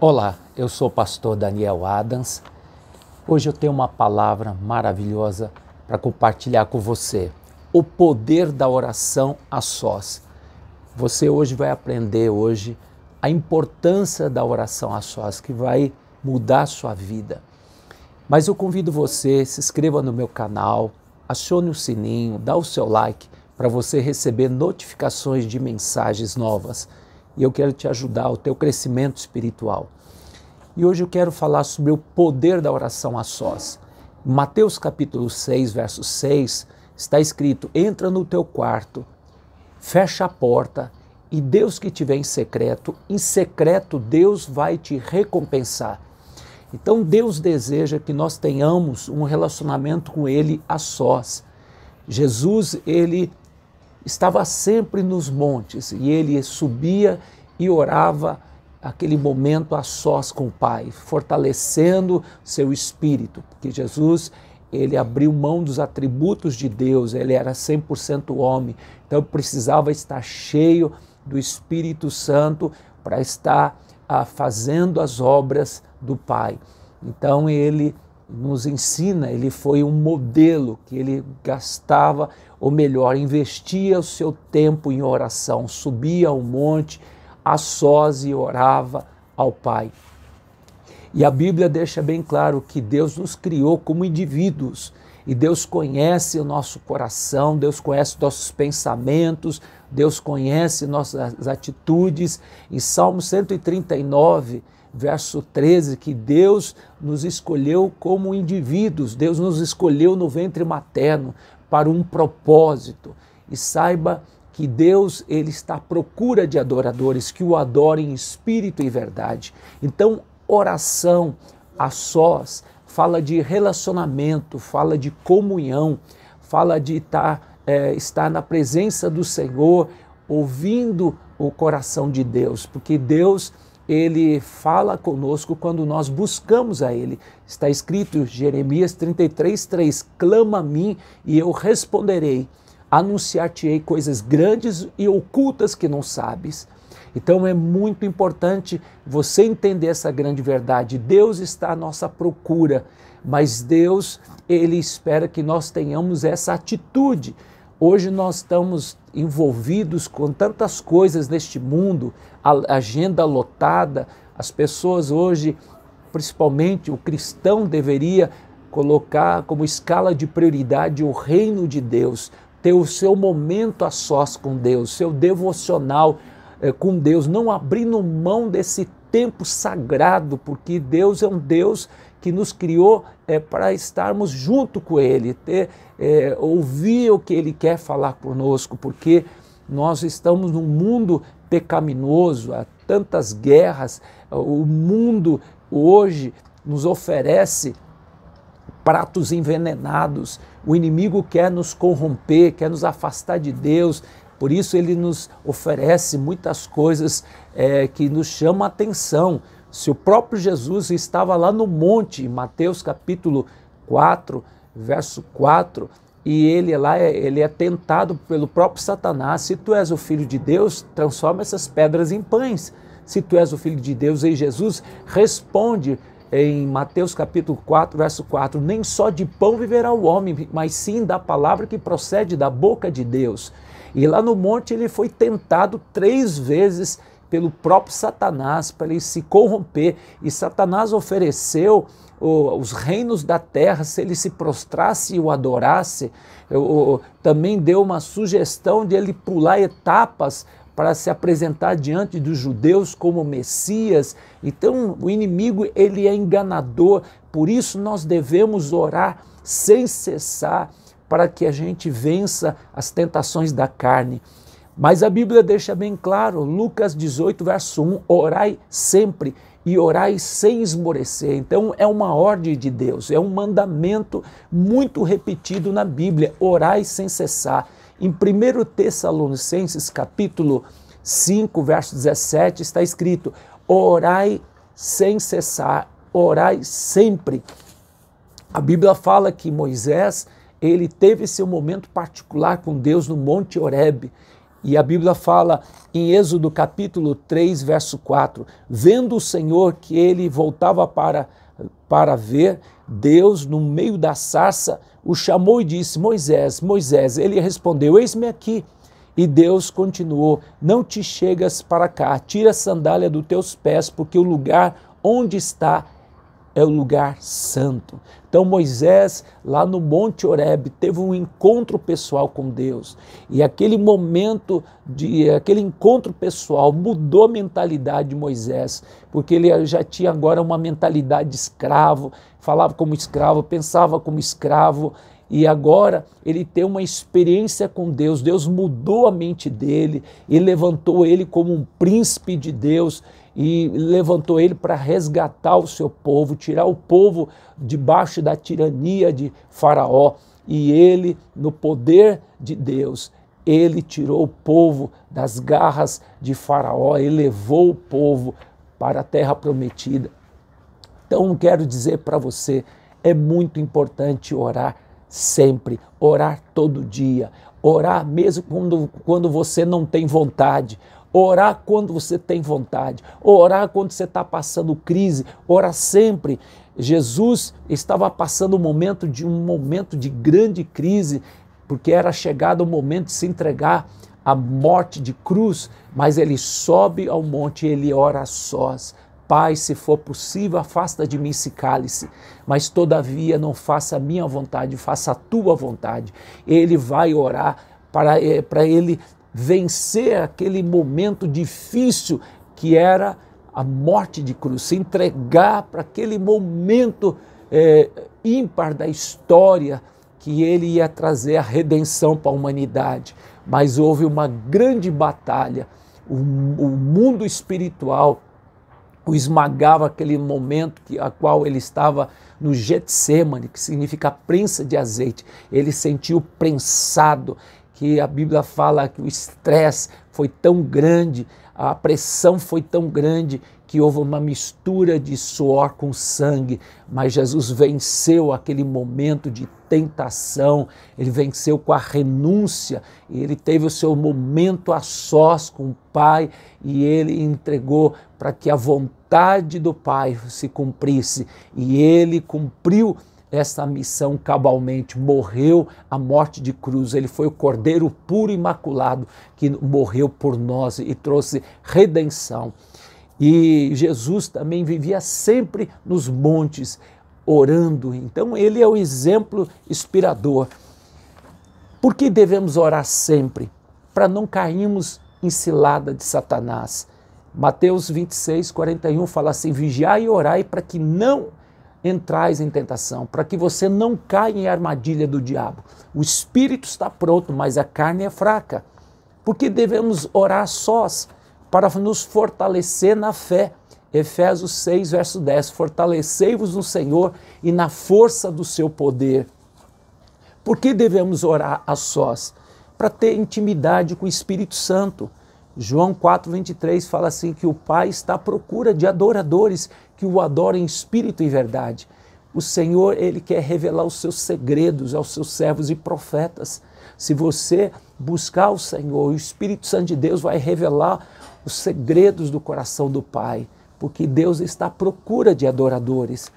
Olá, eu sou o pastor Daniel Adams. Hoje eu tenho uma palavra maravilhosa para compartilhar com você. O poder da oração a sós. Você hoje vai aprender hoje a importância da oração a sós que vai mudar a sua vida. Mas eu convido você, se inscreva no meu canal, acione o sininho, dá o seu like para você receber notificações de mensagens novas e eu quero te ajudar ao teu crescimento espiritual. E hoje eu quero falar sobre o poder da oração a sós. Mateus capítulo 6, verso 6, está escrito: "Entra no teu quarto, fecha a porta, e Deus que te vê em secreto, em secreto Deus vai te recompensar." Então Deus deseja que nós tenhamos um relacionamento com ele a sós. Jesus, ele estava sempre nos montes e ele subia e orava aquele momento a sós com o Pai, fortalecendo seu espírito, porque Jesus ele abriu mão dos atributos de Deus, ele era 100% homem, então precisava estar cheio do Espírito Santo para estar ah, fazendo as obras do Pai. Então ele nos ensina, ele foi um modelo que ele gastava ou melhor, investia o seu tempo em oração, subia ao monte a sós e orava ao Pai. E a Bíblia deixa bem claro que Deus nos criou como indivíduos e Deus conhece o nosso coração, Deus conhece nossos pensamentos, Deus conhece nossas atitudes. Em Salmo 139, verso 13, que Deus nos escolheu como indivíduos, Deus nos escolheu no ventre materno, para um propósito. E saiba que Deus ele está à procura de adoradores que o adorem em espírito e verdade. Então, oração a sós fala de relacionamento, fala de comunhão, fala de estar, tá, é, estar na presença do Senhor, ouvindo o coração de Deus, porque Deus ele fala conosco quando nós buscamos a ele. Está escrito Jeremias 33:3, clama a mim e eu responderei, anunciar-te-ei coisas grandes e ocultas que não sabes. Então é muito importante você entender essa grande verdade. Deus está à nossa procura, mas Deus, ele espera que nós tenhamos essa atitude Hoje nós estamos envolvidos com tantas coisas neste mundo, a agenda lotada, as pessoas hoje, principalmente o cristão, deveria colocar como escala de prioridade o reino de Deus, ter o seu momento a sós com Deus, seu devocional eh, com Deus, não abrindo mão desse tempo sagrado, porque Deus é um Deus que nos criou é, para estarmos junto com Ele, ter, é, ouvir o que Ele quer falar conosco, porque nós estamos num mundo pecaminoso, há tantas guerras, o mundo hoje nos oferece pratos envenenados. O inimigo quer nos corromper, quer nos afastar de Deus, por isso ele nos oferece muitas coisas é, que nos chamam a atenção. Se o próprio Jesus estava lá no monte, em Mateus capítulo 4, verso 4, e ele lá é, ele é tentado pelo próprio Satanás. Se tu és o filho de Deus, transforma essas pedras em pães. Se tu és o filho de Deus, e Jesus responde em Mateus capítulo 4, verso 4, nem só de pão viverá o homem, mas sim da palavra que procede da boca de Deus. E lá no monte ele foi tentado três vezes pelo próprio Satanás para ele se corromper. E Satanás ofereceu os reinos da terra se ele se prostrasse e o adorasse. também deu uma sugestão de ele pular etapas para se apresentar diante dos judeus como Messias. Então, o inimigo ele é enganador. Por isso nós devemos orar sem cessar para que a gente vença as tentações da carne. Mas a Bíblia deixa bem claro, Lucas 18, verso 1, orai sempre e orai sem esmorecer. Então é uma ordem de Deus, é um mandamento muito repetido na Bíblia, orai sem cessar. Em 1 Tessalonicenses, capítulo 5, verso 17, está escrito: orai sem cessar, orai sempre. A Bíblia fala que Moisés ele teve seu momento particular com Deus no Monte Horebe. E a Bíblia fala em Êxodo capítulo 3, verso 4: Vendo o Senhor que ele voltava para, para ver, Deus, no meio da sarça, o chamou e disse: Moisés, Moisés. Ele respondeu: Eis-me aqui. E Deus continuou: Não te chegas para cá, tira a sandália dos teus pés, porque o lugar onde está é o lugar santo. Então Moisés, lá no Monte Horeb, teve um encontro pessoal com Deus. E aquele momento de aquele encontro pessoal mudou a mentalidade de Moisés, porque ele já tinha agora uma mentalidade de escravo, falava como escravo, pensava como escravo, e agora ele tem uma experiência com Deus. Deus mudou a mente dele e levantou ele como um príncipe de Deus e levantou ele para resgatar o seu povo, tirar o povo debaixo da tirania de Faraó. E ele, no poder de Deus, ele tirou o povo das garras de Faraó e levou o povo para a terra prometida. Então, quero dizer para você, é muito importante orar sempre, orar todo dia, orar mesmo quando, quando você não tem vontade, Orar quando você tem vontade, orar quando você está passando crise, orar sempre. Jesus estava passando um momento de um momento de grande crise, porque era chegado o momento de se entregar à morte de cruz, mas ele sobe ao monte e ele ora a sós. Pai, se for possível, afasta de mim esse cálice, mas todavia não faça a minha vontade, faça a tua vontade. Ele vai orar para, eh, para ele vencer aquele momento difícil que era a morte de cruz, se entregar para aquele momento é, ímpar da história que ele ia trazer a redenção para a humanidade. Mas houve uma grande batalha. O, o mundo espiritual o esmagava aquele momento que, a qual ele estava no Getsemane, que significa prensa de azeite. Ele sentiu prensado, que a Bíblia fala que o estresse foi tão grande, a pressão foi tão grande que houve uma mistura de suor com sangue, mas Jesus venceu aquele momento de tentação, ele venceu com a renúncia, ele teve o seu momento a sós com o Pai e ele entregou para que a vontade do Pai se cumprisse, e ele cumpriu essa missão cabalmente, morreu a morte de cruz, ele foi o Cordeiro puro e imaculado que morreu por nós e trouxe redenção. E Jesus também vivia sempre nos montes orando, então ele é o exemplo inspirador. Por que devemos orar sempre? Para não cairmos em cilada de Satanás. Mateus 26, 41 fala assim: vigiai e orai para que não entrais em tentação, para que você não caia em armadilha do diabo. O espírito está pronto, mas a carne é fraca. Porque devemos orar sós para nos fortalecer na fé. Efésios 6, verso 10: Fortalecei-vos no Senhor e na força do seu poder. Por que devemos orar a sós? Para ter intimidade com o Espírito Santo. João 23 fala assim: que o Pai está à procura de adoradores que o adorem em espírito e verdade. O Senhor, ele quer revelar os seus segredos aos seus servos e profetas. Se você buscar o Senhor, o Espírito Santo de Deus vai revelar os segredos do coração do Pai, porque Deus está à procura de adoradores.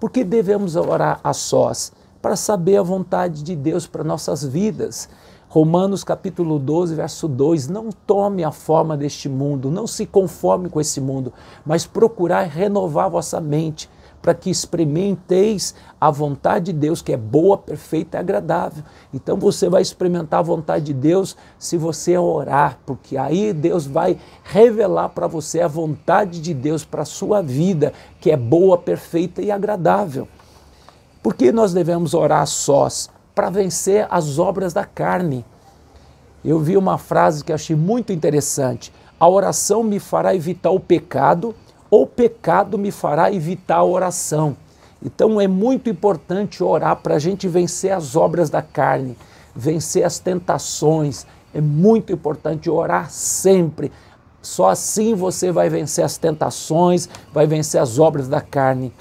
Por que devemos orar a sós? para saber a vontade de Deus para nossas vidas. Romanos capítulo 12, verso 2: Não tome a forma deste mundo, não se conforme com esse mundo, mas procurar renovar vossa mente, para que experimenteis a vontade de Deus, que é boa, perfeita e agradável. Então você vai experimentar a vontade de Deus se você orar, porque aí Deus vai revelar para você a vontade de Deus para a sua vida, que é boa, perfeita e agradável. Por que nós devemos orar sós? Para vencer as obras da carne. Eu vi uma frase que achei muito interessante. A oração me fará evitar o pecado, ou o pecado me fará evitar a oração. Então é muito importante orar para a gente vencer as obras da carne, vencer as tentações. É muito importante orar sempre. Só assim você vai vencer as tentações, vai vencer as obras da carne.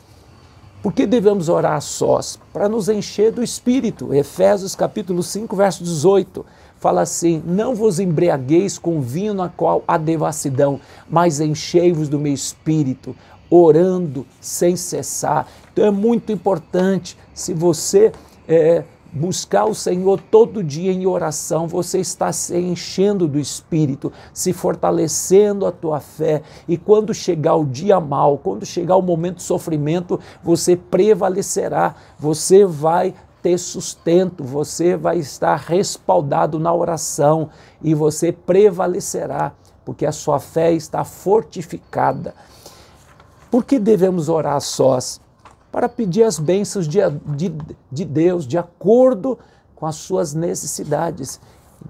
Por que devemos orar a sós? Para nos encher do Espírito. Efésios capítulo 5, verso 18 fala assim: Não vos embriagueis com vinho na qual há devassidão, mas enchei-vos do meu espírito, orando sem cessar. Então é muito importante, se você é, buscar o Senhor todo dia em oração, você está se enchendo do Espírito, se fortalecendo a tua fé, e quando chegar o dia mal, quando chegar o momento de sofrimento, você prevalecerá, você vai ter sustento, você vai estar respaldado na oração e você prevalecerá, porque a sua fé está fortificada. Por que devemos orar sós? para pedir as bênçãos de, de, de Deus de acordo com as suas necessidades.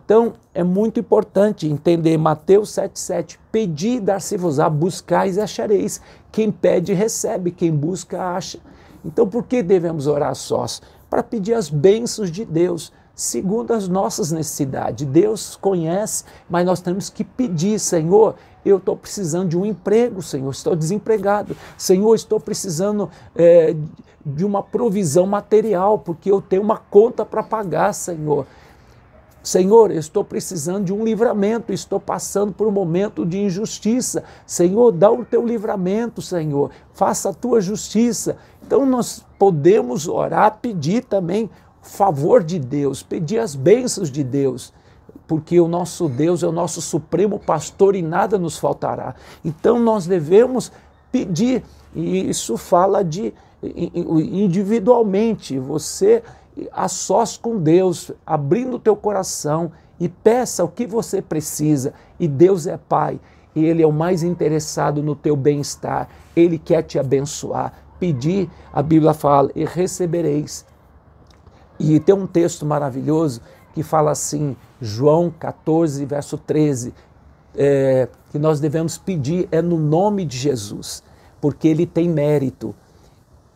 Então é muito importante entender Mateus 7,7: Pedi, dar-se-vos-á, buscais e achareis. Quem pede, recebe, quem busca, acha. Então por que devemos orar sós? Para pedir as bênçãos de Deus, segundo as nossas necessidades. Deus conhece, mas nós temos que pedir, Senhor, eu estou precisando de um emprego, Senhor, estou desempregado. Senhor, estou precisando é, de uma provisão material, porque eu tenho uma conta para pagar, Senhor. Senhor, eu estou precisando de um livramento, estou passando por um momento de injustiça. Senhor, dá o teu livramento, Senhor, faça a tua justiça. Então nós podemos orar, pedir também o favor de Deus, pedir as bênçãos de Deus porque o nosso Deus é o nosso supremo pastor e nada nos faltará. Então nós devemos pedir, e isso fala de individualmente, você a sós com Deus, abrindo o teu coração e peça o que você precisa, e Deus é Pai, e Ele é o mais interessado no teu bem-estar, Ele quer te abençoar. Pedir, a Bíblia fala, e recebereis. E tem um texto maravilhoso que fala assim, João 14, verso 13, é, que nós devemos pedir é no nome de Jesus, porque ele tem mérito,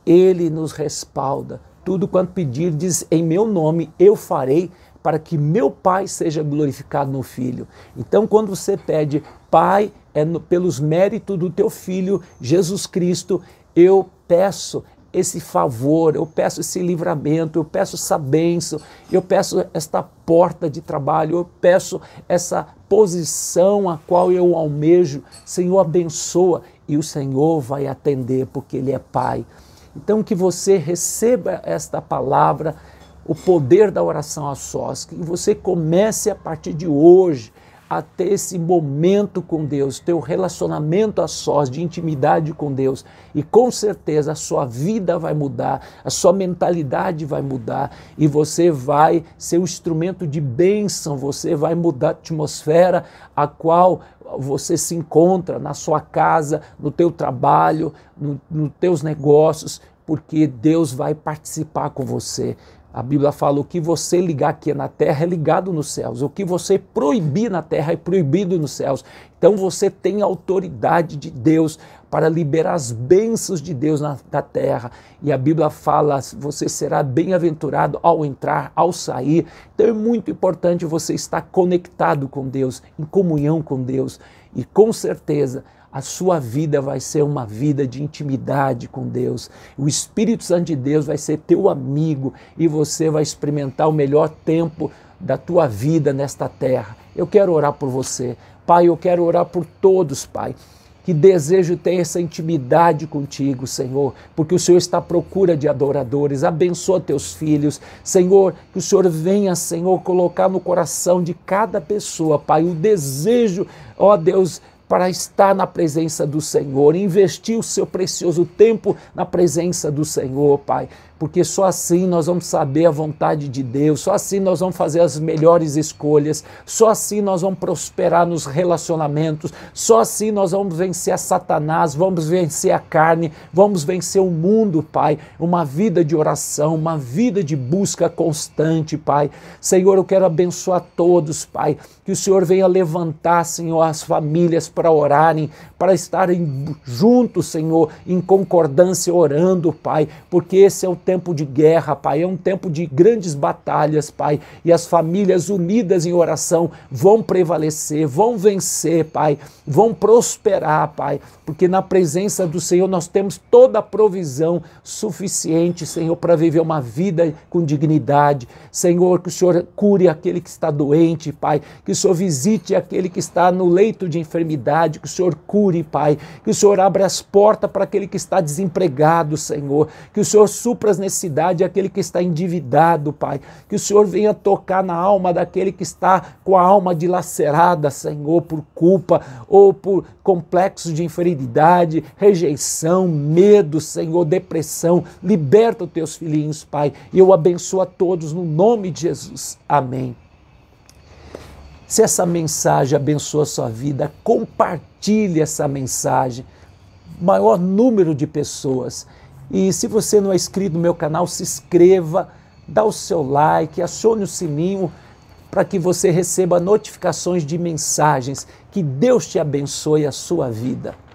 ele nos respalda. Tudo quanto pedir, diz em meu nome, eu farei para que meu Pai seja glorificado no Filho. Então, quando você pede, Pai, é no, pelos méritos do teu Filho, Jesus Cristo, eu peço esse favor, eu peço esse livramento, eu peço essa bênção, eu peço esta porta de trabalho, eu peço essa posição a qual eu almejo. Senhor, abençoa e o Senhor vai atender, porque Ele é Pai. Então, que você receba esta palavra, o poder da oração a sós, que você comece a partir de hoje a ter esse momento com Deus, teu relacionamento a sós, de intimidade com Deus. E com certeza a sua vida vai mudar, a sua mentalidade vai mudar e você vai ser um instrumento de bênção, você vai mudar a atmosfera a qual você se encontra na sua casa, no teu trabalho, no, nos teus negócios, porque Deus vai participar com você. A Bíblia fala: o que você ligar aqui na terra é ligado nos céus, o que você proibir na terra é proibido nos céus. Então você tem autoridade de Deus para liberar as bênçãos de Deus na, na terra. E a Bíblia fala: você será bem-aventurado ao entrar, ao sair. Então é muito importante você estar conectado com Deus, em comunhão com Deus. E com certeza a sua vida vai ser uma vida de intimidade com Deus. O Espírito Santo de Deus vai ser teu amigo e você vai experimentar o melhor tempo da tua vida nesta terra. Eu quero orar por você. Pai, eu quero orar por todos, Pai que desejo ter essa intimidade contigo, Senhor, porque o Senhor está à procura de adoradores. Abençoa teus filhos, Senhor, que o Senhor venha, Senhor, colocar no coração de cada pessoa, Pai, o desejo, ó Deus, para estar na presença do Senhor, investir o seu precioso tempo na presença do Senhor, Pai porque só assim nós vamos saber a vontade de Deus, só assim nós vamos fazer as melhores escolhas, só assim nós vamos prosperar nos relacionamentos, só assim nós vamos vencer a Satanás, vamos vencer a carne, vamos vencer o mundo, Pai. Uma vida de oração, uma vida de busca constante, Pai. Senhor, eu quero abençoar todos, Pai, que o Senhor venha levantar, Senhor, as famílias para orarem, para estarem juntos, Senhor, em concordância orando, Pai, porque esse é o tempo de guerra, Pai, é um tempo de grandes batalhas, Pai, e as famílias unidas em oração vão prevalecer, vão vencer, Pai, vão prosperar, Pai, porque na presença do Senhor nós temos toda a provisão suficiente, Senhor, para viver uma vida com dignidade. Senhor, que o Senhor cure aquele que está doente, Pai, que o Senhor visite aquele que está no leito de enfermidade, que o Senhor cure, Pai, que o Senhor abra as portas para aquele que está desempregado, Senhor, que o Senhor supra das necessidades é aquele que está endividado, Pai. Que o Senhor venha tocar na alma daquele que está com a alma dilacerada, Senhor, por culpa ou por complexos de inferioridade, rejeição, medo, Senhor, depressão. Liberta os teus filhinhos, Pai. E eu abençoo a todos no nome de Jesus. Amém. Se essa mensagem abençoa a sua vida, compartilhe essa mensagem. Maior número de pessoas. E se você não é inscrito no meu canal, se inscreva, dá o seu like, acione o sininho para que você receba notificações de mensagens. Que Deus te abençoe a sua vida.